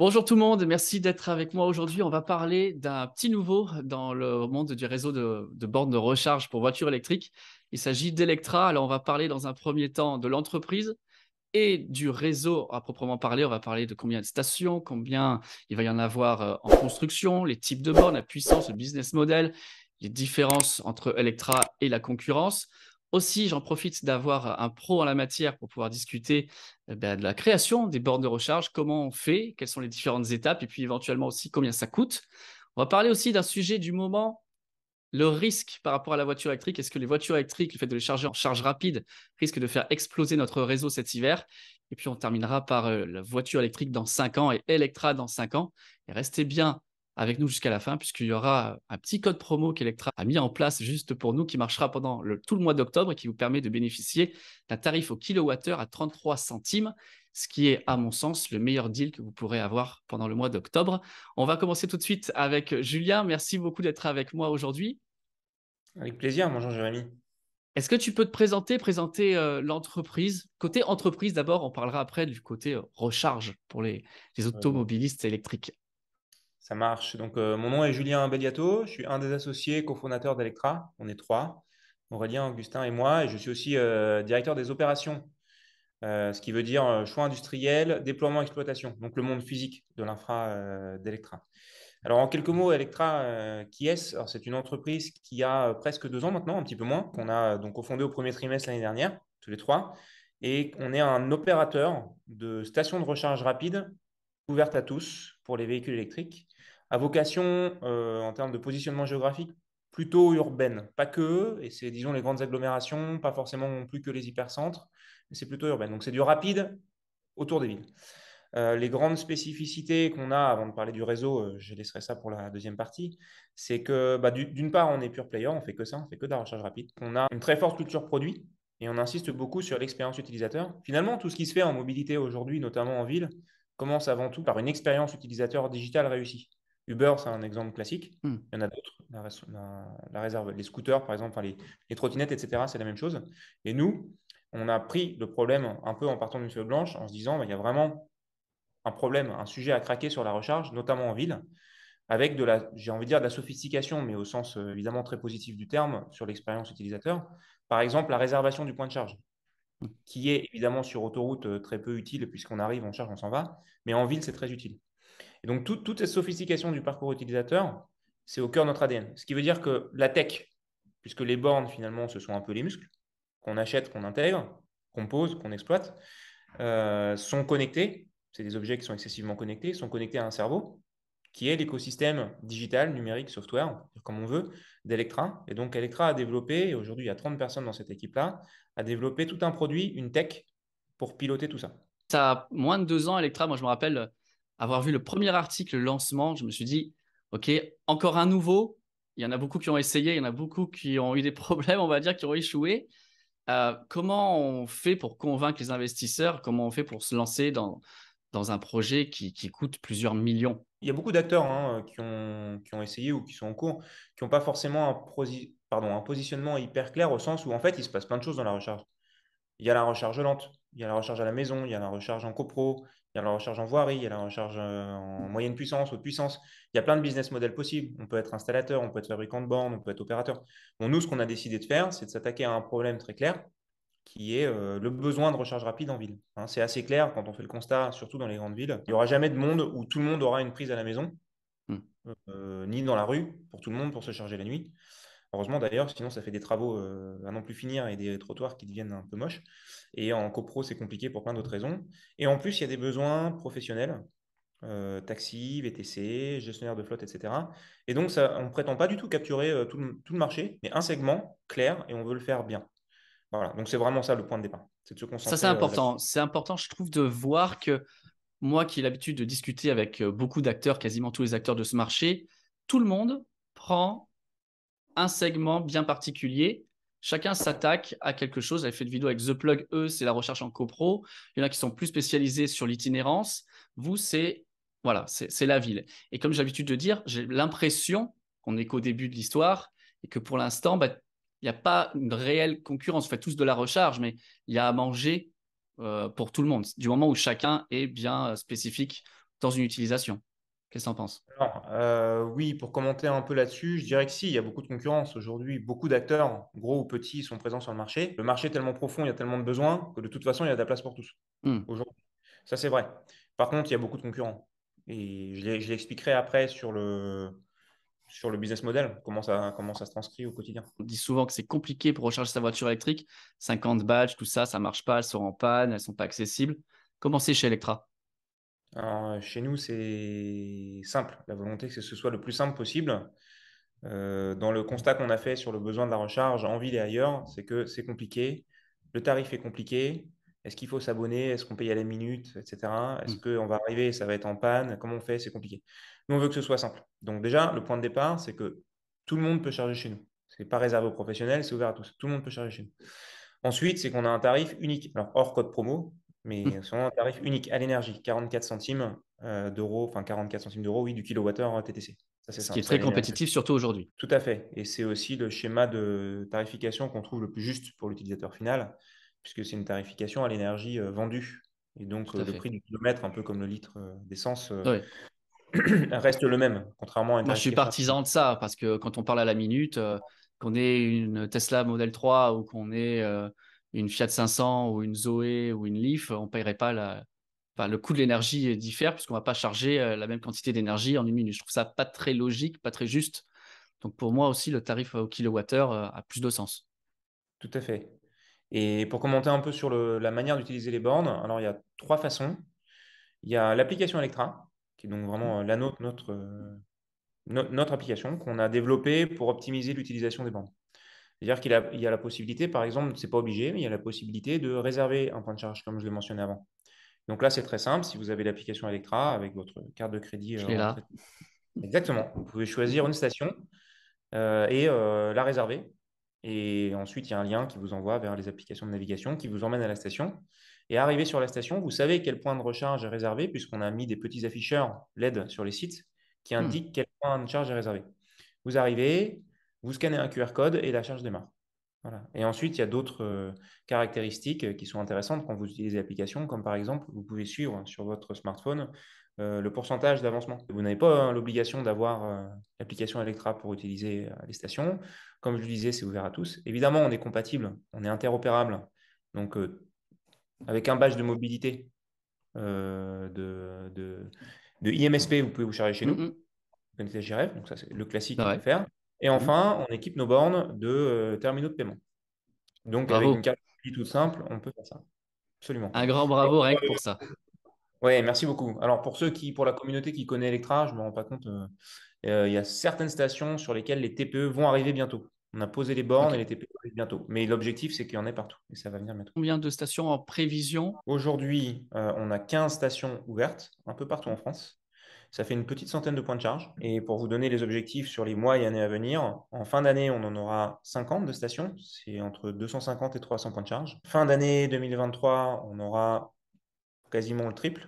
Bonjour tout le monde, merci d'être avec moi aujourd'hui. On va parler d'un petit nouveau dans le monde du réseau de, bornes de recharge pour voitures électriques. Il s'agit d'Electra. Alors on va parler dans un premier temps de l'entreprise et du réseau à proprement parler. On va parler de combien de stations, combien il va y en avoir euh, en construction, les types de bornes, la puissance, le business model, les différences entre Electra et la concurrence. Aussi, j'en profite d'avoir un pro en la matière pour pouvoir discuter eh ben, de la création des bornes de recharge, comment on fait, quelles sont les différentes étapes, et puis éventuellement aussi combien ça coûte. On va parler aussi d'un sujet du moment, le risque par rapport à la voiture électrique. Est-ce que les voitures électriques, le fait de les charger en charge rapide, risque de faire exploser notre réseau cet hiver Et puis on terminera par euh, la voiture électrique dans 5 ans et Electra dans 5 ans. Et restez bien avec nous jusqu'à la fin, puisqu'il y aura un petit code promo qu'Electra a mis en place juste pour nous, qui marchera pendant tout le mois d'octobre et qui vous permet de bénéficier d'un tarif au kilowattheure à 33 centimes, ce qui est, à mon sens, le meilleur deal que vous pourrez avoir pendant le mois d'octobre. On va commencer tout de suite avec Julien. Merci beaucoup d'être avec moi aujourd'hui. Avec plaisir, bonjour Jérémy. Est-ce que tu peux te présenter, présenter euh, l'entreprise Côté entreprise d'abord, on parlera après du côté euh, recharge pour les automobilistes électriques. Ça marche. Donc, euh, mon nom est Julien Belliato. Je suis un des associés cofondateurs d'Electra. On est trois, Aurélien, Augustin et moi. Et je suis aussi euh, directeur des opérations, euh, ce qui veut dire choix industriel, déploiement, exploitation. Donc, le monde physique de l'infra d'Electra. Alors, en quelques mots, Electra, qui est-ce C'est une entreprise qui a presque deux ans maintenant, un petit peu moins, qu'on a donc cofondée au premier trimestre l'année dernière, tous les trois. Et on est un opérateur de stations de recharge rapide ouvertes à tous pour les véhicules électriques vocation, euh, en termes de positionnement géographique, plutôt urbaine. Pas que, et c'est, disons, les grandes agglomérations, pas forcément plus que les hypercentres, mais c'est plutôt urbaine. Donc, c'est du rapide autour des villes. Euh, les grandes spécificités qu'on a, avant de parler du réseau, euh, je laisserai ça pour la deuxième partie, c'est que bah, d'une part, on est pure player, on fait que ça, on fait que de la recherche rapide. On a une très forte culture produit et on insiste beaucoup sur l'expérience utilisateur. Finalement, tout ce qui se fait en mobilité aujourd'hui, notamment en ville, commence avant tout par une expérience utilisateur digitale réussie. Uber, c'est un exemple classique. Hmm. Il y en a d'autres. La, réserve, les scooters, par exemple, les, trottinettes, etc., c'est la même chose. Et nous, on a pris le problème un peu en partant d'une feuille blanche, en se disant, qu'il bah, il y a vraiment un problème, un sujet à craquer sur la recharge, notamment en ville, avec de la, j'ai envie de dire, de la sophistication, mais au sens euh, évidemment très positif du terme sur l'expérience utilisateur. Par exemple, la réservation du point de charge, hmm. qui est évidemment sur autoroute euh, très peu utile puisqu'on arrive, on charge, on s'en va, mais en ville, c'est très utile. Et donc, toute cette sophistication du parcours utilisateur, c'est au cœur de notre ADN. Ce qui veut dire que la tech, puisque les bornes, finalement, ce sont un peu les muscles qu'on achète, qu'on intègre, qu'on pose, qu'on exploite, euh, sont connectés. C'est des objets qui sont excessivement connectés, sont connectés à un cerveau qui est l'écosystème digital, numérique, software, comme on veut, d'Electra. Et donc, Electra a développé, aujourd'hui, il y a 30 personnes dans cette équipe-là, a développé tout un produit, une tech, pour piloter tout ça. Ça a moins de deux ans, Electra, moi je me rappelle, avoir vu le premier article lancement, je me suis dit, OK, encore un nouveau. Il y en a beaucoup qui ont essayé, il y en a beaucoup qui ont eu des problèmes, on va dire, qui ont échoué. Euh, comment on fait pour convaincre les investisseurs Comment on fait pour se lancer dans, dans un projet qui, coûte plusieurs millions Il y a beaucoup d'acteurs hein, qui, ont, qui ont essayé ou qui sont en cours, qui n'ont pas forcément un, un positionnement hyper clair au sens où en fait, il se passe plein de choses dans la recharge. Il y a la recharge lente, il y a la recharge à la maison, il y a la recharge en copro, il y a la recharge en voirie, il y a la recharge euh, en mm. moyenne puissance, haute puissance. Il y a plein de business models possibles. On peut être installateur, on peut être fabricant de bornes, on peut être opérateur. Bon, nous, ce qu'on a décidé de faire, c'est de s'attaquer à un problème très clair qui est euh, le besoin de recharge rapide en ville. Hein. c'est assez clair quand on fait le constat, surtout dans les grandes villes. Il n'y aura jamais de monde où tout le monde aura une prise à la maison, mm. euh, ni dans la rue, pour tout le monde, pour se charger la nuit. Heureusement d'ailleurs, sinon ça fait des travaux euh, à non plus finir et des trottoirs qui deviennent un peu moches. Et en copro, c'est compliqué pour plein d'autres raisons. Et en plus, il y a des besoins professionnels, euh, taxi, VTC, gestionnaire de flotte, etc. Et donc, ça, on ne prétend pas du tout capturer euh, tout, le, tout, le, marché, mais un segment clair et on veut le faire bien. Voilà, donc c'est vraiment ça le point de départ. C'est de se concentrer. Ça, c'est important. c'est important, je trouve, de voir que moi qui ai l'habitude de discuter avec beaucoup d'acteurs, quasiment tous les acteurs de ce marché, tout le monde prend un segment bien particulier. Chacun s'attaque à quelque chose. J'avais fait une vidéo avec The Plug, eux, c'est la recherche en copro. Il y en a qui sont plus spécialisés sur l'itinérance. Vous, c'est voilà, c'est la ville. Et comme j'ai l'habitude de dire, j'ai l'impression qu'on est qu'au début de l'histoire et que pour l'instant, bah, il n'y a pas une réelle concurrence. On fait tous de la recharge, mais il y a à manger euh, pour tout le monde, du moment où chacun est bien euh, spécifique dans une utilisation. Qu'est-ce que tu Alors, euh, Oui, pour commenter un peu là-dessus, je dirais que si, il y a beaucoup de concurrence aujourd'hui. Beaucoup d'acteurs, gros ou petits, sont présents sur le marché. Le marché est tellement profond, il y a tellement de besoins que de toute façon, il y a de la place pour tous hmm. aujourd'hui. Ça, c'est vrai. Par contre, il y a beaucoup de concurrents. Et je l'expliquerai après sur le, business model, comment ça, se transcrit au quotidien. On dit souvent que c'est compliqué pour recharger sa voiture électrique. 50 badges, tout ça, ça marche pas, elles sont en panne, elles sont pas accessibles. Comment c'est chez Electra alors, euh, chez nous, c'est simple. La volonté, c'est que ce soit le plus simple possible. Euh, dans le constat qu'on a fait sur le besoin de la recharge en ville et ailleurs, c'est que c'est compliqué. Le tarif est compliqué. Est-ce qu'il faut s'abonner Est-ce qu'on paye à la minute Etc. Est-ce mm. qu'on va arriver ça va être en panne Comment on fait C'est compliqué. Nous, on veut que ce soit simple. Donc, déjà, le point de départ, c'est que tout le monde peut charger chez nous. Ce n'est pas réservé aux professionnels, c'est ouvert à tous. Tout le monde peut charger chez nous. Ensuite, c'est qu'on a un tarif unique. Alors, hors code promo, mais c'est mmh. un tarif unique à l'énergie, 44 centimes euh, d'euros, enfin 44 centimes d'euros, oui, du kilowattheure euh, TTC. Ça, Ce qui est très compétitif, surtout aujourd'hui. Tout à fait. Et c'est aussi le schéma de tarification qu'on trouve le plus juste pour l'utilisateur final, puisque c'est une tarification à l'énergie euh, vendue. Et donc, le prix du kilomètre, un peu comme le litre d'essence, reste le même, contrairement à Moi, je suis partisan de ça, parce que quand on parle à la minute, qu'on ait une Tesla Model 3 ou qu'on ait une Fiat 500 ou une Zoé ou une Leaf, on paierait pas le coût de l'énergie diffère puisqu'on va pas charger euh, la même quantité d'énergie en une minute. Je trouve ça pas très logique, pas très juste. Donc pour moi aussi, le tarif au kilowattheure euh, a plus de sens. Tout à fait. Et pour commenter un peu sur la manière d'utiliser les bornes, alors il y a trois façons. Il y a l'application Electra, qui est donc vraiment euh, la notre, notre application qu'on a développée pour optimiser l'utilisation des bornes. C'est-à-dire qu'il y a la possibilité, par exemple, ce n'est pas obligé, mais il y a la possibilité de réserver un point de charge, comme je l'ai mentionné avant. Donc là, c'est très simple. Si vous avez l'application Electra avec votre carte de crédit, euh, exactement, vous pouvez choisir une station euh, et euh, la réserver. Et ensuite, il y a un lien qui vous envoie vers les applications de navigation qui vous emmène à la station. Et arrivé sur la station, vous savez quel point de recharge est réservé, puisqu'on a mis des petits afficheurs LED sur les sites qui hmm. indiquent quel point de charge est réservé. Vous arrivez, vous scannez un QR code et la charge démarre. Et ensuite, il y a d'autres euh, caractéristiques euh, qui sont intéressantes quand vous utilisez l'application, comme par exemple, vous pouvez suivre sur votre smartphone euh, le pourcentage d'avancement. Vous n'avez pas hein, l'obligation d'avoir l'application Electra pour utiliser les stations. Comme je le disais, c'est ouvert à tous. Évidemment, on est compatible, on est interopérable. Donc, avec un badge de mobilité de, de, de, IMSP, vous pouvez vous charger chez mm -hmm. nous. Mm. Donc ça, c'est le classique à faire. Et mhm. enfin, on équipe nos bornes de euh, terminaux de paiement. Donc, avec une carte toute simple, on peut faire ça. Absolument. Un grand bravo, règle pour ça. Oui, merci beaucoup. Alors, pour ceux qui, pour la communauté qui connaît Electra, je ne me rends pas compte, euh, euh, il y a certaines stations sur lesquelles les TPE vont arriver bientôt. On a posé les bornes et les TPE arrivent bientôt. Mais l'objectif, c'est qu'il y en ait partout et ça va venir bientôt. Combien de stations en prévision Aujourd'hui, on a 15 stations ouvertes un peu partout en France. Ça fait une petite centaine de points de charge. Et pour vous donner les objectifs sur les mois et années à venir, en fin d'année, on en aura 50 de stations. C'est entre 250 et 300 points de charge. Fin d'année 2023, on aura quasiment le triple.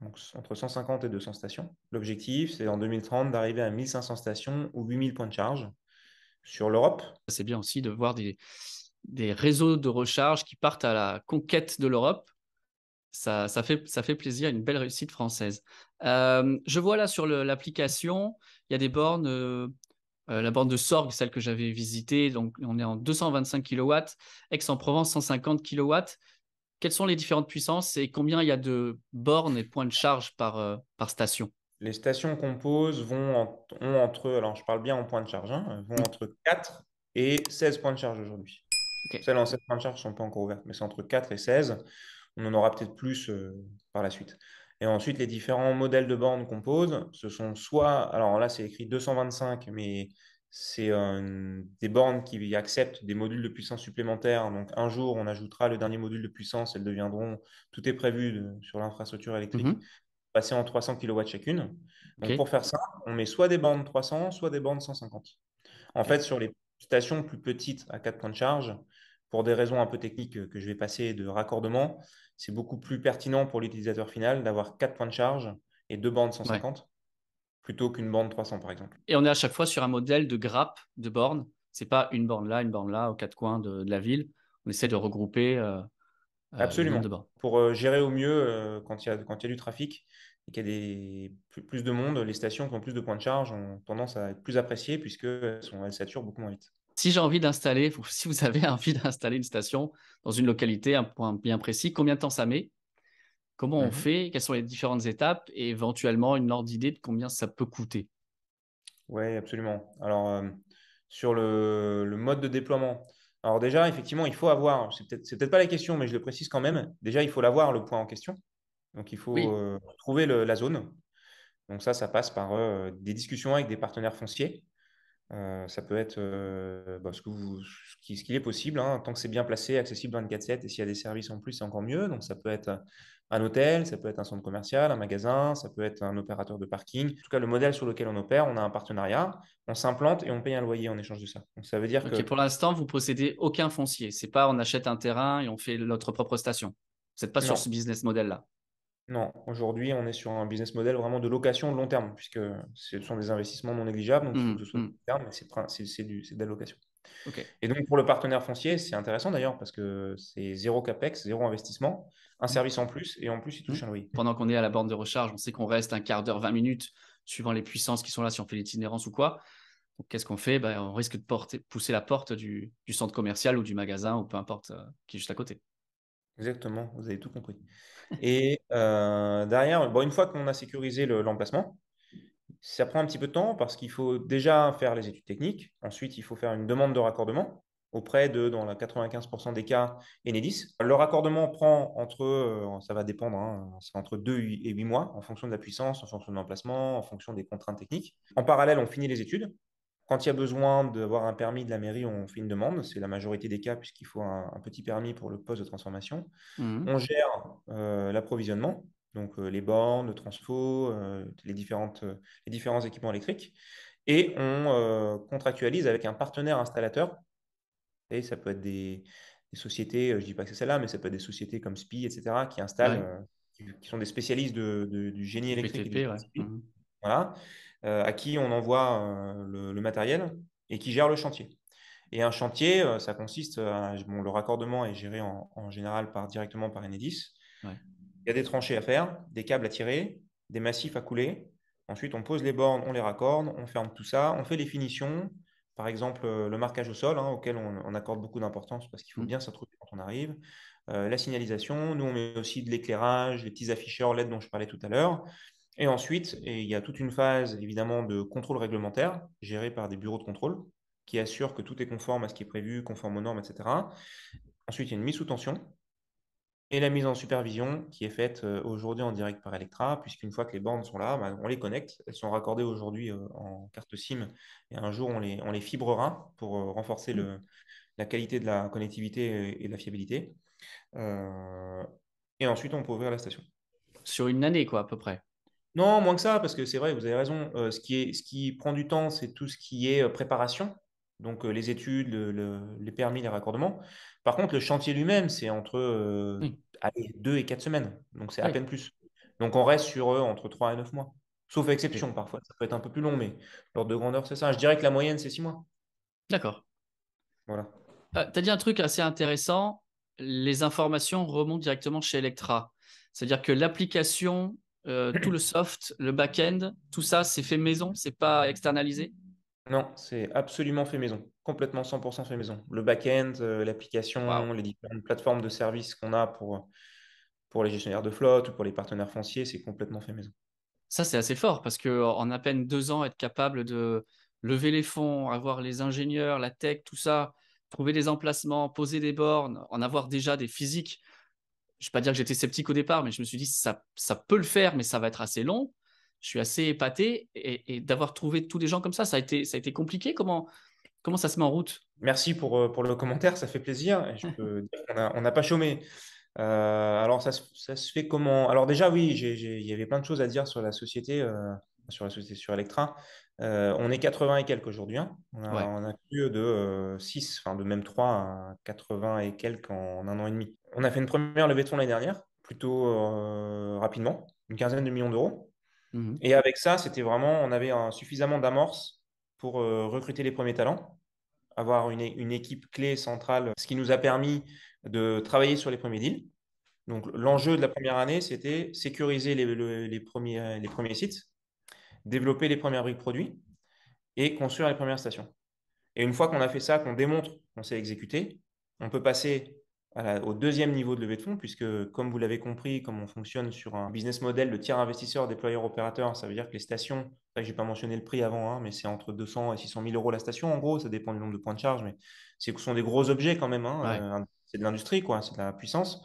Donc entre 150 et 200 stations. L'objectif, c'est en 2030 d'arriver à 1500 stations ou 8000 points de charge sur l'Europe. C'est bien aussi de voir des, réseaux de recharge qui partent à la conquête de l'Europe. Ça, ça, fait, ça fait plaisir, une belle réussite française. Euh, je vois là sur l'application, il y a des bornes, euh, euh, la borne de Sorgue, celle que j'avais visitée, donc on est en 225 kW, Aix-en-Provence 150 kW. Quelles sont les différentes puissances et combien il y a de bornes et points de charge par, par station Les stations qu'on vont entre, alors je parle bien en points de charge, hein, vont entre 4 et 16 points de charge aujourd'hui. Celles en 16 points de charge ne sont pas encore ouvertes, mais c'est entre 4 et 16. On en aura peut-être plus par la suite. Et ensuite, les différents modèles de bornes qu'on pose, ce sont soit, alors là c'est écrit 225, mais c'est euh, des bornes qui acceptent des modules de puissance supplémentaires. Donc un jour, on ajoutera le dernier module de puissance, elles deviendront, tout est prévu euh, sur l'infrastructure électrique, mhm. passer en 300 kW chacune. Donc pour faire ça, on met soit des bornes 300, soit des bornes 150. En fait, sur les stations plus petites à 4 points de charge, pour des raisons un peu techniques que je vais passer de raccordement, c'est beaucoup plus pertinent pour l'utilisateur final d'avoir quatre points de charge et deux bandes 150 plutôt qu'une bande 300 par exemple. Et on est à chaque fois sur un modèle de grappe de bornes. C'est pas une borne là, une borne là, aux quatre coins de, la ville. On essaie de regrouper. Euh, euh Absolument. de Pour euh, gérer au mieux euh, quand il y, a du trafic et qu'il y a des, plus, de monde, les stations qui ont plus de points de charge ont tendance à être plus appréciées puisqu'elles elles saturent beaucoup moins vite. Si j'ai envie d'installer, si vous avez envie d'installer une station dans une localité, un point bien précis, combien de temps ça met Comment on mmh fait Quelles sont les différentes étapes Et éventuellement, une ordre d'idée de combien ça peut coûter Oui, absolument. Alors, euh, sur le, mode de déploiement, alors déjà, effectivement, il faut avoir, c'est peut-être pas la question, mais je le précise quand même, déjà, il faut l'avoir, le point en question. Donc, il faut euh, trouver la zone. Donc ça, ça passe par euh, des discussions avec des partenaires fonciers. Euh, ça peut être euh, bah, ce, qu'il est possible, hein. tant que c'est bien placé, accessible 24-7, et s'il y a des services en plus, c'est encore mieux. Donc, ça peut être un hôtel, ça peut être un centre commercial, un magasin, ça peut être un opérateur de parking. En tout cas, le modèle sur lequel on opère, on a un partenariat, on s'implante et on paye un loyer en échange de ça. Donc, ça veut dire que. Pour l'instant, vous possédez aucun foncier. C'est pas on achète un terrain et on fait notre propre station. Vous n'êtes pas sur ce business model-là. Non, aujourd'hui, on est sur un business model vraiment de location de long terme, puisque ce sont des investissements non négligeables, donc mm, ce c'est de la location. Et donc, pour le partenaire foncier, c'est intéressant d'ailleurs, parce que c'est zéro capex, zéro investissement, un mm. service en plus, et en plus, il touche mm. un loyer. Pendant qu'on est à la borne de recharge, on sait qu'on reste un quart d'heure, 20 minutes, suivant les puissances qui sont là, si on fait l'itinérance ou quoi. qu'est-ce qu'on fait ben, On risque de porter, pousser la porte du, centre commercial ou du magasin, ou peu importe, euh, qui est juste à côté. Exactement, vous avez tout compris. Et euh, derrière, une fois qu'on a sécurisé l'emplacement, ça prend un petit peu de temps parce qu'il faut déjà faire les études techniques. Ensuite, il faut faire une demande de raccordement auprès de, dans la 95% des cas, Enedis. Le raccordement prend entre, euh, ça va dépendre, hein, entre 2 et 8 mois en fonction de la puissance, en fonction de l'emplacement, en fonction des contraintes techniques. En parallèle, on finit les études. Quand il y a besoin d'avoir un permis de la mairie, on fait une demande. C'est la majorité des cas puisqu'il faut un, petit permis pour le poste de transformation. Mmh. On gère euh, l'approvisionnement, donc euh, les bornes, le transfo, euh, les, différentes, les différents équipements électriques. Et on contractualise avec un partenaire installateur. Et ça peut être des, sociétés, je ne dis pas que c'est celle-là, mais ça peut être des sociétés comme SPI, etc., qui installent, qui, sont des spécialistes du génie électrique. Mmh. Voilà. Euh, à qui on envoie euh, le, matériel et qui gère le chantier. Et un chantier, euh, ça consiste, bon, le raccordement est géré en, général par, directement par Enedis. Il y a des tranchées à faire, des câbles à tirer, des massifs à couler. Ensuite, on pose les bornes, on les raccorde, on ferme tout ça, on fait les finitions, par exemple le marquage au sol, hein, auquel on, accorde beaucoup d'importance parce qu'il faut mm. bien s'introduire quand on arrive, la signalisation, nous on met aussi de l'éclairage, les petits afficheurs LED dont je parlais tout à l'heure, et ensuite, il y a toute une phase évidemment de contrôle réglementaire gérée par des bureaux de contrôle qui assurent que tout est conforme à ce qui est prévu, conforme aux normes, etc. Ensuite, il y a une mise sous tension et la mise en supervision qui est faite euh, aujourd'hui en direct par Electra, puisqu'une fois que les bornes sont là, bah, on les connecte. Elles sont raccordées aujourd'hui euh, en carte SIM et un jour on les, on les fibrera pour euh, renforcer le, la qualité de la connectivité et de la fiabilité. et ensuite, on peut ouvrir la station. Sur une année, quoi, à peu près. Non, moins que ça, parce que c'est vrai, vous avez raison. Euh, ce, qui est, ce qui prend du temps, c'est tout ce qui est euh, préparation, donc euh, les études, les permis, les raccordements. Par contre, le chantier lui-même, c'est entre deux et quatre semaines, donc c'est à peine plus. Donc on reste sur entre trois et neuf mois, sauf exception parfois. Ça peut être un peu plus long, mais l'ordre de grandeur, c'est ça. Je dirais que la moyenne, c'est six mois. D'accord. Voilà. tu as dit un truc assez intéressant les informations remontent directement chez Electra. C'est-à-dire que l'application euh, tout le soft, le back-end, tout ça, c'est fait maison, c'est pas externalisé Non, c'est absolument fait maison, complètement 100% fait maison. Le back-end, euh, l'application, les différentes plateformes de services qu'on a pour, pour les gestionnaires de flotte ou pour les partenaires fonciers, c'est complètement fait maison. Ça, c'est assez fort parce qu'en à peine deux ans, être capable de lever les fonds, avoir les ingénieurs, la tech, tout ça, trouver des emplacements, poser des bornes, en avoir déjà des physiques je ne vais pas dire que j'étais sceptique au départ, mais je me suis dit ça, ça peut le faire, mais ça va être assez long. Je suis assez épaté et, d'avoir trouvé tous des gens comme ça, ça a été, ça a été compliqué. Comment, comment ça se met en route Merci pour, euh, pour le commentaire, ça fait plaisir. On n'a pas chômé. Euh, alors ça, se fait comment Alors déjà oui, il y avait plein de choses à dire sur la société, euh, sur la société sur Electra. on est 80 et quelques aujourd'hui. Hein. On, a plus de 6, enfin de même 3 à 80 et quelques en un an et demi on a fait une première levée de fonds l'année dernière, plutôt euh, rapidement, une quinzaine de millions d'euros. Mhm. Et avec ça, c'était vraiment, on avait suffisamment d'amorce pour euh, recruter les premiers talents, avoir une, équipe clé centrale, ce qui nous a permis de travailler sur les premiers deals. Donc l'enjeu de la première année, c'était sécuriser les, premiers, sites, développer les premières produits et construire les premières stations. Et une fois qu'on a fait ça, qu'on démontre qu'on s'est exécuté, on peut passer au deuxième niveau de levée de fonds, puisque comme vous l'avez compris, comme on fonctionne sur un business model de tiers investisseur, déployeur, opérateur, ça veut dire que les stations, je n'ai pas mentionné le prix avant, hein, mais c'est entre 200 et 600 000 euros la station, en gros, ça dépend du nombre de points de charge, mais ce sont des gros objets quand même, hein, euh, c'est de l'industrie, c'est de la puissance.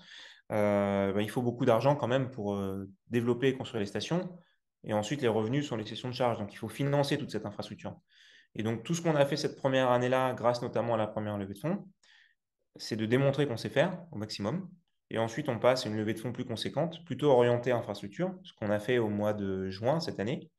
Euh, bah, il faut beaucoup d'argent quand même pour euh, développer et construire les stations. Et ensuite, les revenus sont les sessions de charge. Donc, il faut financer toute cette infrastructure. Et donc, tout ce qu'on a fait cette première année-là, grâce notamment à la première levée de fonds, c'est de démontrer qu'on sait faire au maximum. Et ensuite, on passe à une levée de fonds plus conséquente, plutôt orientée à infrastructure, ce qu'on a fait au mois de juin cette année.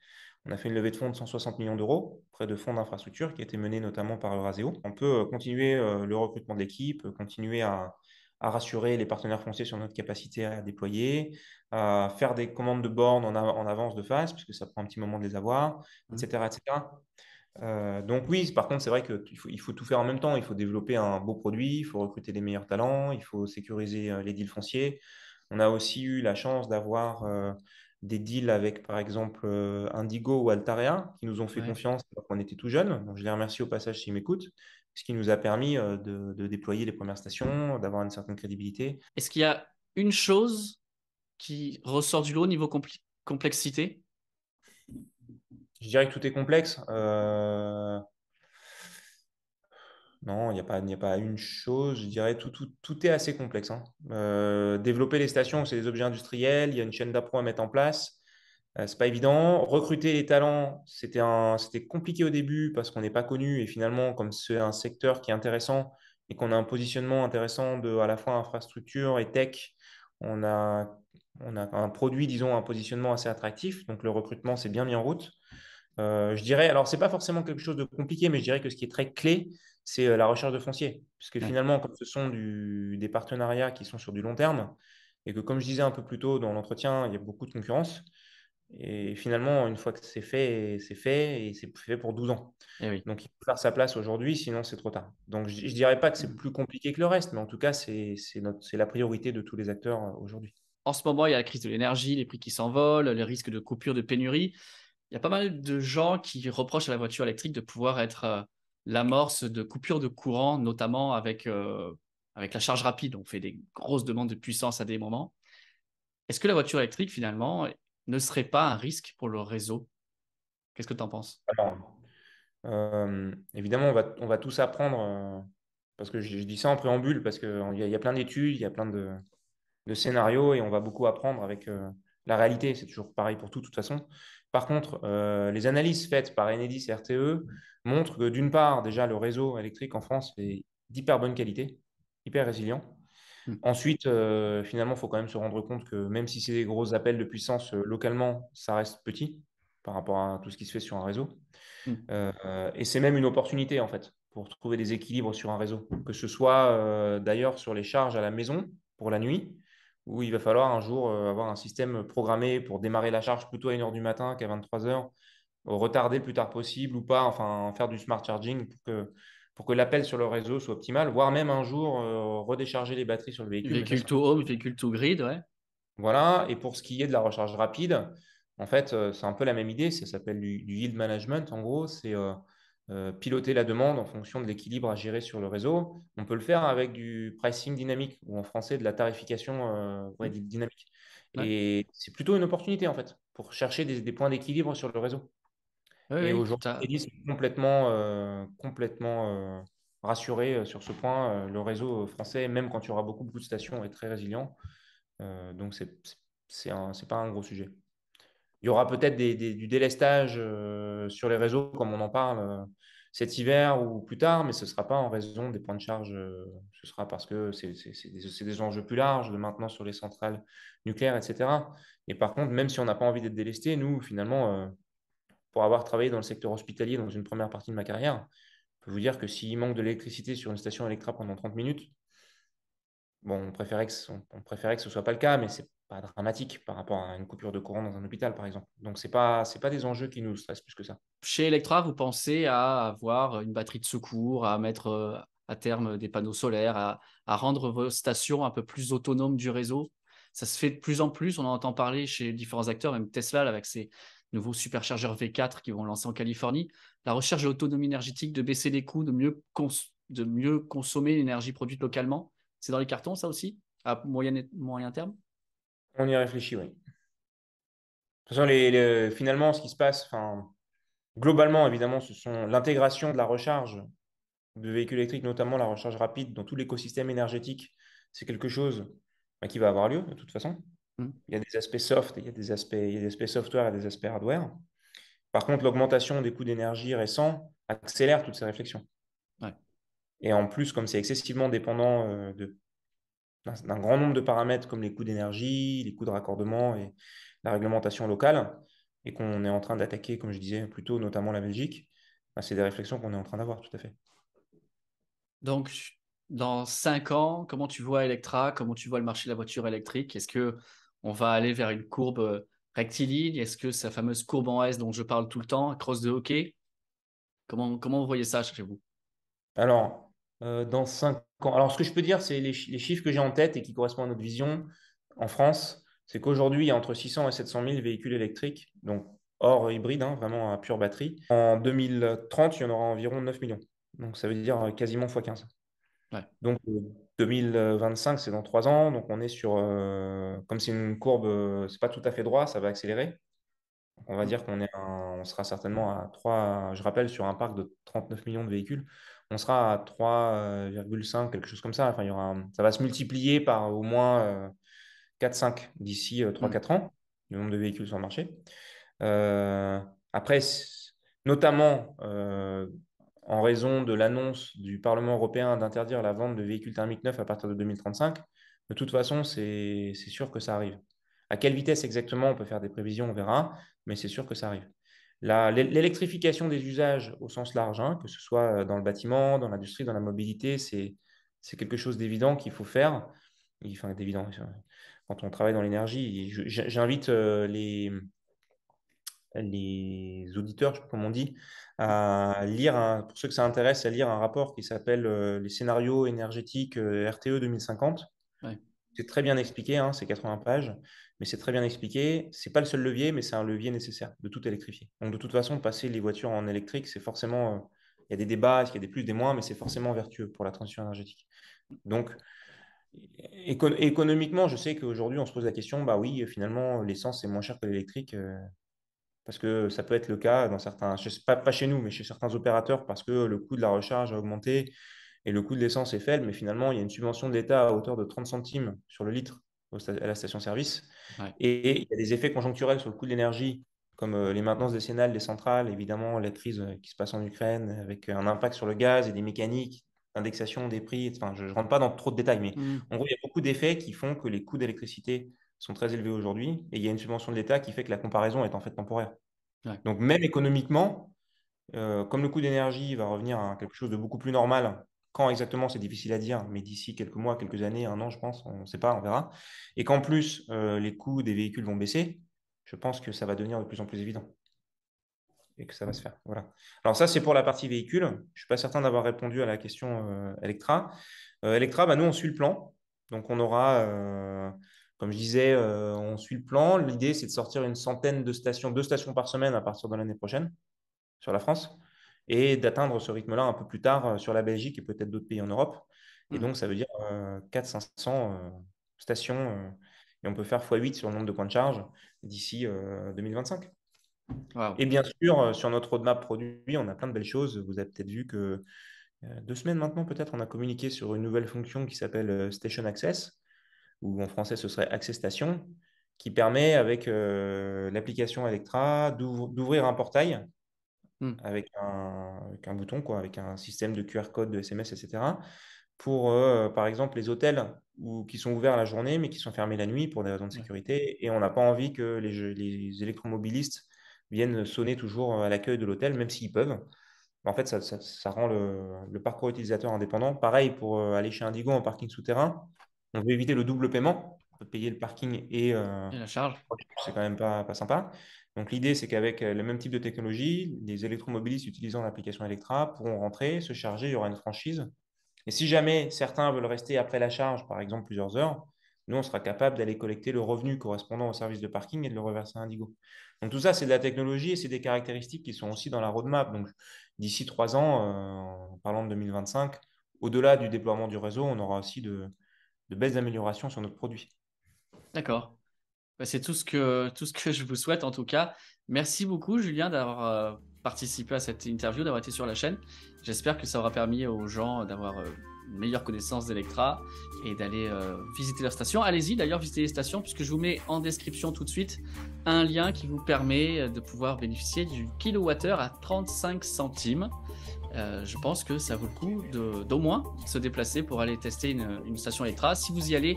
On a fait une levée de fonds de 160 millions d'euros près de fonds d'infrastructure qui a été menée notamment par Euraseo. On peut euh, continuer euh, le recrutement de l'équipe, euh, continuer à, rassurer les partenaires fonciers sur notre capacité à déployer, à faire des commandes de bornes en, avance de phase, puisque ça prend un petit moment de les avoir, etc., mmh. etc. Euh, donc oui, par contre, c'est vrai qu'il faut, tout faire en même temps. Il faut développer un beau produit, il faut recruter les meilleurs talents, il faut sécuriser euh, les deals fonciers. On a aussi eu la chance d'avoir euh, des deals avec, par exemple, Indigo ou Altaria, qui nous ont fait confiance quand on était tout jeune. je les remercie au passage s'ils m'écoutent, ce qui nous a permis de, déployer les premières stations, d'avoir une certaine crédibilité. Est-ce qu'il y a une chose qui ressort du lot au niveau complexité je dirais que tout est complexe. Euh, non, il n'y a, pas, une chose. Je dirais tout, tout, est assez complexe. Hein. Euh, développer les stations, c'est des objets industriels. Il y a une chaîne d'appro à mettre en place. Ce euh, c'est pas évident. Recruter les talents, c'était compliqué au début parce qu'on n'est pas connu. Et finalement, comme c'est un secteur qui est intéressant et qu'on a un positionnement intéressant de à la fois infrastructure et tech, on a, on a un produit, disons, un positionnement assez attractif. Donc le recrutement c'est bien mis en route. Euh, je dirais, alors c'est pas forcément quelque chose de compliqué, mais je dirais que ce qui est très clé, c'est euh, la recherche de foncier. Puisque finalement, comme ce sont des partenariats qui sont sur du long terme, et que comme je disais un peu plus tôt dans l'entretien, il y a beaucoup de concurrence, et finalement, une fois que c'est fait, c'est fait, et c'est fait pour 12 ans. Eh Donc il faut faire sa place aujourd'hui, sinon c'est trop tard. Donc je dirais pas que c'est mm. plus compliqué que le reste, mais en tout cas, c'est la priorité de tous les acteurs euh, aujourd'hui. En ce moment, il y a la crise de l'énergie, les prix qui s'envolent, les risques de coupure de pénurie il y a pas mal de gens qui reprochent à la voiture électrique de pouvoir être euh, l'amorce de coupures de courant, notamment avec, euh, avec la charge rapide. On fait des grosses demandes de puissance à des moments. Est-ce que la voiture électrique, finalement, ne serait pas un risque pour le réseau Qu'est-ce que tu en penses euh, Évidemment, on va, on va tous apprendre, parce que je, dis ça en préambule, parce qu'il y, a plein d'études, il y a plein de, de, scénarios, et on va beaucoup apprendre avec la réalité, c'est toujours pareil pour tout, de toute façon. Par contre, euh, les analyses faites par Enedis et RTE montrent que d'une part, déjà, le réseau électrique en France est d'hyper bonne qualité, hyper résilient. Hmm. Ensuite, euh, finalement, il faut quand même se rendre compte que même si c'est des gros appels de puissance euh, localement, ça reste petit par rapport à tout ce qui se fait sur un réseau. Hmm. et c'est même une opportunité, en fait, pour trouver des équilibres sur un réseau, que ce soit d'ailleurs sur les charges à la maison pour la nuit, où il va falloir un jour euh, avoir un système programmé pour démarrer la charge plutôt à 1h du matin qu'à 23h, retarder plus tard possible ou pas, enfin faire du smart charging pour que, pour que l'appel sur le réseau soit optimal, voire même un jour euh, redécharger les batteries sur le véhicule. Véhicule to home, véhicule to grid, ouais. Voilà, et pour ce qui est de la recharge rapide, en fait, euh, c'est un peu la même idée, ça s'appelle du, yield management en gros, c'est euh, piloter la demande en fonction de l'équilibre à gérer sur le réseau. On peut le faire avec du pricing dynamique ou en français de la tarification euh, mmh. dynamique. Et c'est plutôt une opportunité en fait pour chercher des, points d'équilibre sur le réseau. et aujourd'hui, c'est complètement, euh, complètement euh, rassuré sur ce point. Le réseau français, même quand il y aura beaucoup, beaucoup de stations, est très résilient. donc, ce n'est pas un gros sujet. Il y aura peut-être du délestage euh, sur les réseaux, comme on en parle euh, cet hiver ou plus tard, mais ce ne sera pas en raison des points de charge. Euh, ce sera parce que c'est des, enjeux plus larges de maintenant sur les centrales nucléaires, etc. Et par contre, même si on n'a pas envie d'être délesté, nous, finalement, pour avoir travaillé dans le secteur hospitalier dans une première partie de ma carrière, je peux vous dire que s'il manque de l'électricité sur une station électra pendant 30 minutes, on préférait, que ce, on que ce soit pas le cas, mais c'est pas dramatique par rapport à une coupure de courant dans un hôpital, par exemple. Donc, ce n'est pas, pas des enjeux qui nous stressent plus que ça. Chez Electra, vous pensez à avoir une batterie de secours, à mettre euh, à terme des panneaux solaires, à, rendre vos stations un peu plus autonomes du réseau Ça se fait de plus en plus, on en entend parler chez différents acteurs, même Tesla avec ses nouveaux superchargeurs V4 qui vont lancer en Californie. La recherche d'autonomie énergétique, de baisser les coûts, de mieux, de mieux consommer l'énergie produite localement, c'est dans les cartons, ça aussi, à moyen, moyen terme On y réfléchit, oui. De les, finalement, ce qui se passe, globalement, évidemment, ce sont l'intégration de la recharge de véhicules électriques, notamment la recharge rapide, dans tout l'écosystème énergétique. C'est quelque chose bah, qui va avoir lieu, de toute façon. Mm. Il y a des aspects soft, il y a des aspects, il y a des aspects software et des aspects hardware. Par contre, l'augmentation des coûts d'énergie récents accélère toutes ces réflexions. Et en plus, comme c'est excessivement dépendant euh, d'un grand nombre de paramètres comme les coûts d'énergie, les coûts de raccordement et la réglementation locale, et qu'on est en train d'attaquer, comme je disais plutôt notamment la Belgique, bah, c'est des réflexions qu'on est en train d'avoir, tout à fait. Donc, dans cinq ans, comment tu vois Electra Comment tu vois le marché de la voiture électrique Est-ce que on va aller vers une courbe euh, rectiligne Est-ce que sa fameuse courbe en S dont je parle tout le temps, cross de hockey Comment, comment vous voyez ça chez vous Alors, euh, dans 5 ans. Alors, ce que je peux dire, c'est les, chiffres que j'ai en tête et qui correspondent à notre vision en France, c'est qu'aujourd'hui, il y a entre 600 et 700 000 véhicules électriques, donc hors hybride, hein, vraiment à pure batterie. En 2030, il y en aura environ 9 millions. Donc, ça veut dire euh, quasiment x 15. Donc, 2025, euh, c'est dans 3 ans. Donc, on est sur. comme c'est une courbe, c'est pas tout à fait droit, ça va accélérer. On va mm. dire qu'on on sera certainement à 3, je rappelle, sur un parc de 39 millions de véhicules on sera à 3,5, quelque chose comme ça. Enfin, il y aura ça va se multiplier par au moins 4-5 euh, d'ici 3-4 euh, mm. ans, le nombre de véhicules sur le marché. Euh, après, notamment en raison de l'annonce du Parlement européen d'interdire la vente de véhicules thermiques neufs à partir de 2035, de toute façon, c'est sûr que ça arrive. À quelle vitesse exactement on peut faire des prévisions, on verra, mais c'est sûr que ça arrive. L'électrification des usages au sens large, hein, que ce soit euh, dans le bâtiment, dans l'industrie, dans la mobilité, c'est quelque chose d'évident qu'il faut faire. Enfin, évident euh, Quand on travaille dans l'énergie, j'invite euh, les, les auditeurs, comme on dit, à lire, pour ceux que ça intéresse, à lire un rapport qui s'appelle Les scénarios énergétiques RTE e 2050 c'est très bien expliqué, hein, c'est 80 pages, mais c'est très bien expliqué. C'est pas le seul levier, mais c'est un levier nécessaire de tout électrifier. Donc de toute façon, passer les voitures en électrique, c'est forcément, euh, il y a des débats, il y a des plus, des moins, mais c'est forcément vertueux pour la transition énergétique. Donc économiquement, je sais qu'aujourd'hui, on se pose la question, bah oui, finalement, l'essence est moins cher que l'électrique. Euh, parce que ça peut être le cas dans certains, pas, pas chez nous, mais chez certains opérateurs, parce que le coût de la recharge a augmenté, et le coût de l'essence est faible, mais finalement, il y a une subvention de l'État à hauteur de 30 centimes sur le litre à la station-service. Et il y a des effets conjoncturels sur le coût de l'énergie, comme euh, les maintenances décennales des centrales, évidemment la crise euh, qui se passe en Ukraine, avec euh, un impact sur le gaz et des mécaniques d'indexation des prix. Enfin, je ne rentre pas dans trop de détails, mais mmh. en gros, il y a beaucoup d'effets qui font que les coûts d'électricité sont très élevés aujourd'hui, et il y a une subvention de l'État qui fait que la comparaison est en fait temporaire. Donc même économiquement, comme le coût d'énergie va revenir à quelque chose de beaucoup plus normal quand exactement, c'est difficile à dire, mais d'ici quelques mois, quelques années, un an, je pense, on ne sait pas, on verra. Et qu'en plus, euh, les coûts des véhicules vont baisser, je pense que ça va devenir de plus en plus évident. Et que ça va se faire. Voilà. Alors, ça, c'est pour la partie véhicule. Je ne suis pas certain d'avoir répondu à la question euh, Electra. Euh, Electra, bah, nous, on suit le plan. Donc, on aura comme je disais, on suit le plan. L'idée, c'est de sortir une centaine de stations, deux stations par semaine à partir de l'année prochaine sur la France et d'atteindre ce rythme-là un peu plus tard euh, sur la Belgique et peut-être d'autres pays en Europe. Et mm. donc, ça veut dire 400-500 euh, euh, stations. et on peut faire x8 sur le nombre de points de charge d'ici 2025. Et bien sûr, sur notre roadmap produit, on a plein de belles choses. Vous avez peut-être vu que deux semaines maintenant, peut-être, on a communiqué sur une nouvelle fonction qui s'appelle Station Access, ou en français, ce serait Access Station, qui permet, avec l'application Electra, d'ouvrir un portail Mmh. avec, un, bouton, quoi, avec un système de QR code, de SMS, etc. Pour, euh, par exemple, les hôtels qui sont ouverts la journée, mais qui sont fermés la nuit pour des raisons de sécurité. Et on n'a pas envie que les, électromobilistes viennent sonner toujours euh, à l'accueil de l'hôtel, même s'ils peuvent. En fait, ça, rend le, le, parcours utilisateur indépendant. Pareil, pour euh, aller chez Indigo en parking souterrain, on veut éviter le double paiement on peut payer le parking et, euh, la charge. C'est quand même pas, sympa. Donc l'idée, c'est qu'avec euh, le même type de technologie, les électromobilistes utilisant l'application Electra pourront rentrer, se charger, il y aura une franchise. Et si jamais certains veulent rester après la charge, par exemple plusieurs heures, nous, on sera capable d'aller collecter le revenu correspondant au service de parking et de le reverser à Indigo. Donc tout ça, c'est de la technologie et c'est des caractéristiques qui sont aussi dans la roadmap. Donc d'ici trois ans, euh, en parlant de 2025, au-delà du déploiement du réseau, on aura aussi de, de belles améliorations sur notre produit. D'accord. Bah, c'est tout ce, que, tout ce que je vous souhaite en tout cas. Merci beaucoup Julien d'avoir euh, participé à cette interview, d'avoir été sur la chaîne. J'espère que ça aura permis aux gens d'avoir... Euh, une meilleure connaissance d'Electra et d'aller euh, visiter leur station. Allez-y d'ailleurs, visiter les stations, puisque je vous mets en description tout de suite un lien qui vous permet de pouvoir bénéficier du kilowattheure à 35 centimes. je pense que ça vaut le coup d'au moins se déplacer pour aller tester une station Electra. Si vous y allez,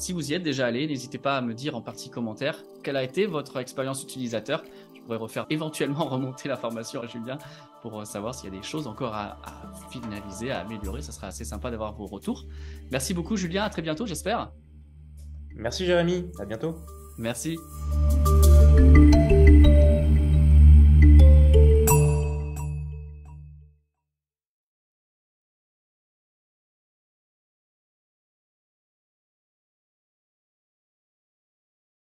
si vous y êtes déjà allé, n'hésitez pas à me dire en partie commentaire quelle a été votre expérience utilisateur. Je pourrais refaire éventuellement remonter la formation à Julien pour euh, savoir s'il y a des choses encore à, finaliser, à améliorer. Ce sera assez sympa d'avoir vos retours. Merci beaucoup Julien, à très bientôt j'espère. Merci Jérémy, à bientôt. Merci.